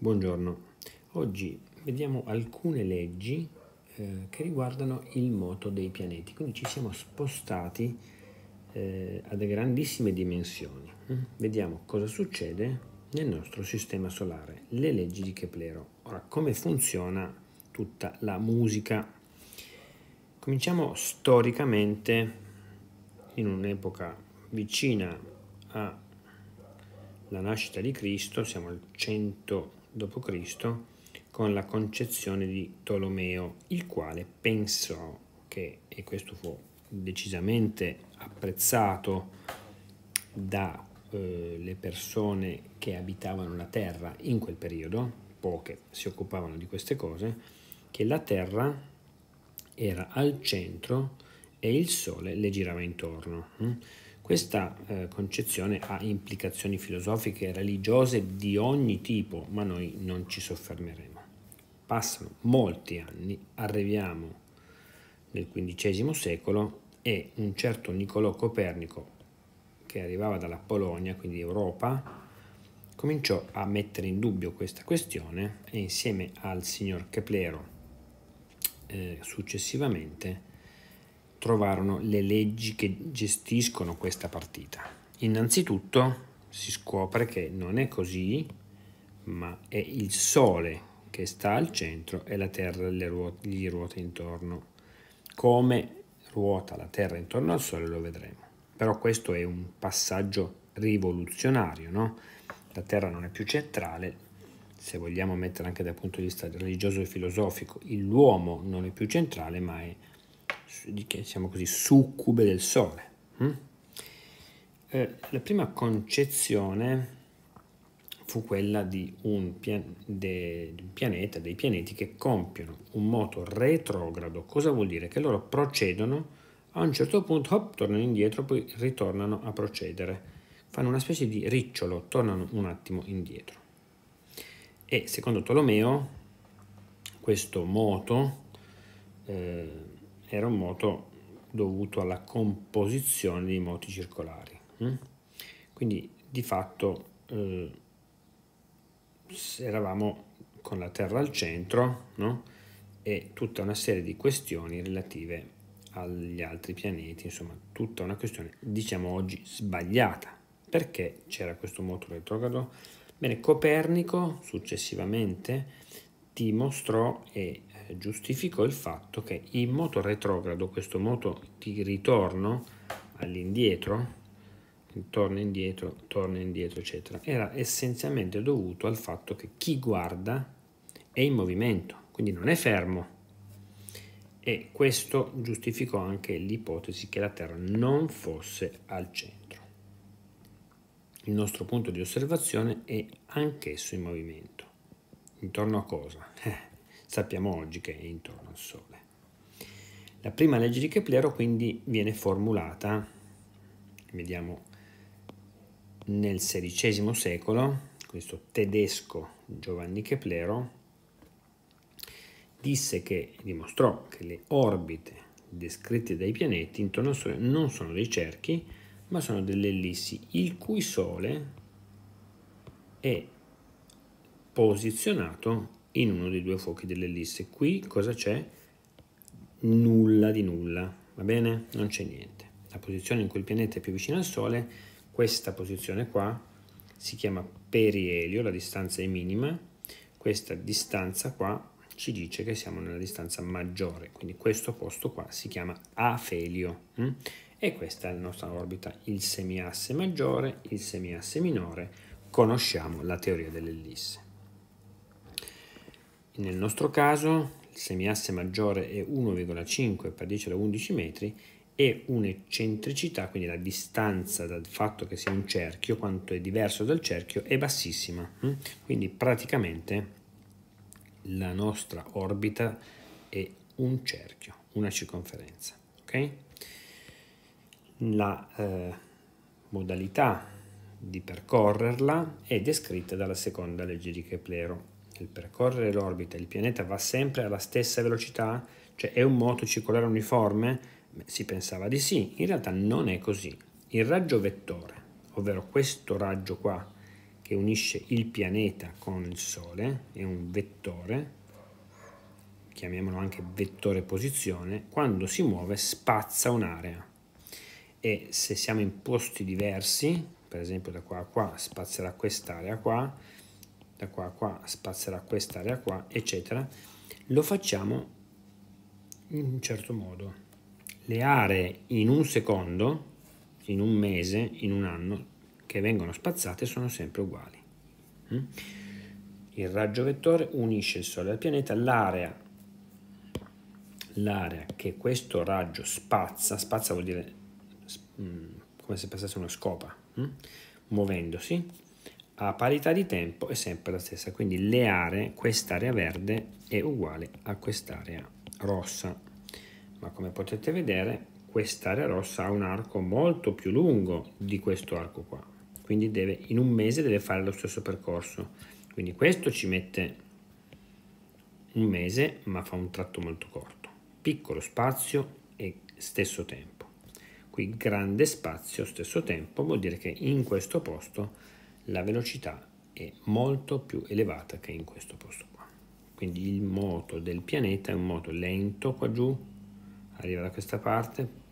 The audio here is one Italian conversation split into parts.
Buongiorno, oggi vediamo alcune leggi eh, che riguardano il moto dei pianeti, quindi ci siamo spostati eh, a grandissime dimensioni. Mm? Vediamo cosa succede nel nostro sistema solare, le leggi di Keplero. Ora, come funziona tutta la musica? Cominciamo storicamente in un'epoca vicina alla nascita di Cristo, siamo al 100 d.C. con la concezione di Tolomeo, il quale pensò che, e questo fu decisamente apprezzato dalle eh, persone che abitavano la terra in quel periodo, poche si occupavano di queste cose, che la terra era al centro e il sole le girava intorno. Hm? Questa eh, concezione ha implicazioni filosofiche e religiose di ogni tipo, ma noi non ci soffermeremo. Passano molti anni, arriviamo nel XV secolo e un certo Niccolò Copernico, che arrivava dalla Polonia, quindi Europa, cominciò a mettere in dubbio questa questione e insieme al signor Keplero eh, successivamente trovarono le leggi che gestiscono questa partita. Innanzitutto si scopre che non è così, ma è il Sole che sta al centro e la Terra ruote, gli ruota intorno. Come ruota la Terra intorno al Sole lo vedremo. Però questo è un passaggio rivoluzionario, no? La Terra non è più centrale, se vogliamo mettere anche dal punto di vista religioso e filosofico, l'uomo non è più centrale, ma è diciamo così, succube del sole. Mm? Eh, la prima concezione fu quella di un, pian- de- di un, pianeta, dei pianeti che compiono un moto retrogrado. Cosa vuol dire? Che loro procedono, a un certo punto hop, tornano indietro, poi ritornano a procedere. Fanno una specie di ricciolo, tornano un attimo indietro. E secondo Tolomeo questo moto eh, era un moto dovuto alla composizione dei moti circolari. Mm? Quindi di fatto eh, eravamo con la Terra al centro no? e tutta una serie di questioni relative agli altri pianeti, insomma tutta una questione diciamo oggi sbagliata. Perché c'era questo moto retrogrado? Bene, Copernico successivamente dimostrò e giustificò il fatto che in moto retrogrado, questo moto di ritorno all'indietro, torna indietro, torna indietro, eccetera, era essenzialmente dovuto al fatto che chi guarda è in movimento, quindi non è fermo. E questo giustificò anche l'ipotesi che la Terra non fosse al centro. Il nostro punto di osservazione è anch'esso in movimento. Intorno a cosa? Eh, sappiamo oggi che è intorno al Sole. La prima legge di Keplero quindi viene formulata, vediamo, nel XVI secolo, questo tedesco Giovanni Keplero disse che dimostrò che le orbite descritte dai pianeti intorno al Sole non sono dei cerchi, ma sono delle ellissi, il cui Sole è posizionato in uno dei due fuochi dell'ellisse. Qui cosa c'è? Nulla di nulla, va bene? Non c'è niente. La posizione in cui il pianeta è più vicino al Sole, questa posizione qua, si chiama perielio, la distanza è minima, questa distanza qua ci dice che siamo nella distanza maggiore, quindi questo posto qua si chiama afelio hm? e questa è la nostra orbita, il semiasse maggiore, il semiasse minore, conosciamo la teoria dell'ellisse. Nel nostro caso il semiasse maggiore è 1,5 10 da 11 metri e un'eccentricità, quindi la distanza dal fatto che sia un cerchio, quanto è diverso dal cerchio, è bassissima. Mm? Quindi praticamente la nostra orbita è un cerchio, una circonferenza. Okay? La eh, modalità di percorrerla è descritta dalla seconda legge di Keplero nel percorrere l'orbita il pianeta va sempre alla stessa velocità? Cioè è un moto circolare uniforme? Si pensava di sì, in realtà non è così. Il raggio vettore, ovvero questo raggio qua che unisce il pianeta con il Sole, è un vettore, chiamiamolo anche vettore posizione, quando si muove spazza un'area. E se siamo in posti diversi, per esempio da qua a qua spazzerà quest'area qua, da qua a qua spazzerà quest'area qua, eccetera, lo facciamo in un certo modo. Le aree in un secondo, in un mese, in un anno, che vengono spazzate sono sempre uguali. Mm? Il raggio vettore unisce il Sole al pianeta, l'area l'area che questo raggio spazza, spazza vuol dire mm, come se passasse una scopa, mm? muovendosi, a parità di tempo è sempre la stessa, quindi le aree, quest'area verde è uguale a quest'area rossa, ma come potete vedere quest'area rossa ha un arco molto più lungo di questo arco qua, quindi deve, in un mese deve fare lo stesso percorso, quindi questo ci mette un mese ma fa un tratto molto corto, piccolo spazio e stesso tempo, qui grande spazio, stesso tempo vuol dire che in questo posto la velocità è molto più elevata che in questo posto qua. Quindi il moto del pianeta è un moto lento qua giù, arriva da questa parte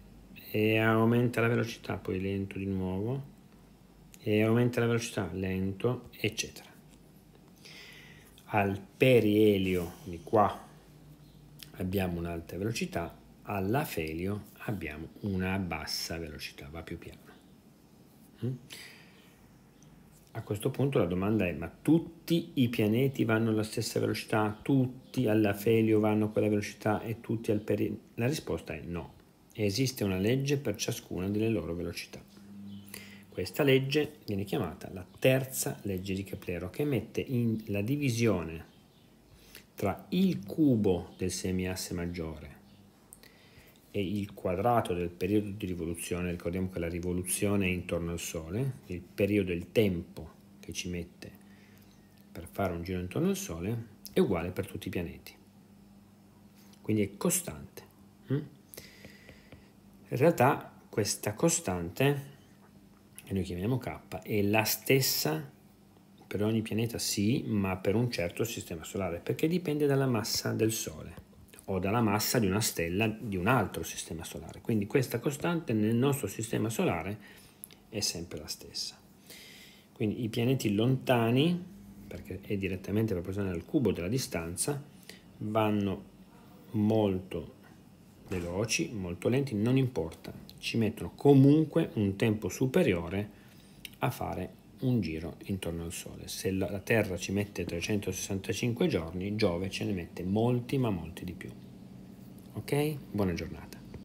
e aumenta la velocità, poi lento di nuovo e aumenta la velocità, lento, eccetera. Al perielio di qua abbiamo un'alta velocità, all'afelio abbiamo una bassa velocità, va più piano. Mm? A questo punto la domanda è ma tutti i pianeti vanno alla stessa velocità, tutti alla Felio vanno a quella velocità e tutti al Peri? La risposta è no. Esiste una legge per ciascuna delle loro velocità. Questa legge viene chiamata la terza legge di Keplero che mette in la divisione tra il cubo del semiasse maggiore e il quadrato del periodo di rivoluzione, ricordiamo che la rivoluzione è intorno al Sole, il periodo, il tempo che ci mette per fare un giro intorno al Sole è uguale per tutti i pianeti. Quindi è costante. Hm? In realtà questa costante, che noi chiamiamo K, è la stessa per ogni pianeta sì, ma per un certo sistema solare, perché dipende dalla massa del Sole o dalla massa di una stella di un altro sistema solare. Quindi questa costante nel nostro sistema solare è sempre la stessa. Quindi i pianeti lontani, perché è direttamente proporzionale al cubo della distanza, vanno molto veloci, molto lenti, non importa, ci mettono comunque un tempo superiore a fare un giro intorno al Sole. Se la Terra ci mette 365 giorni, Giove ce ne mette molti ma molti di più. Ok? Buona giornata.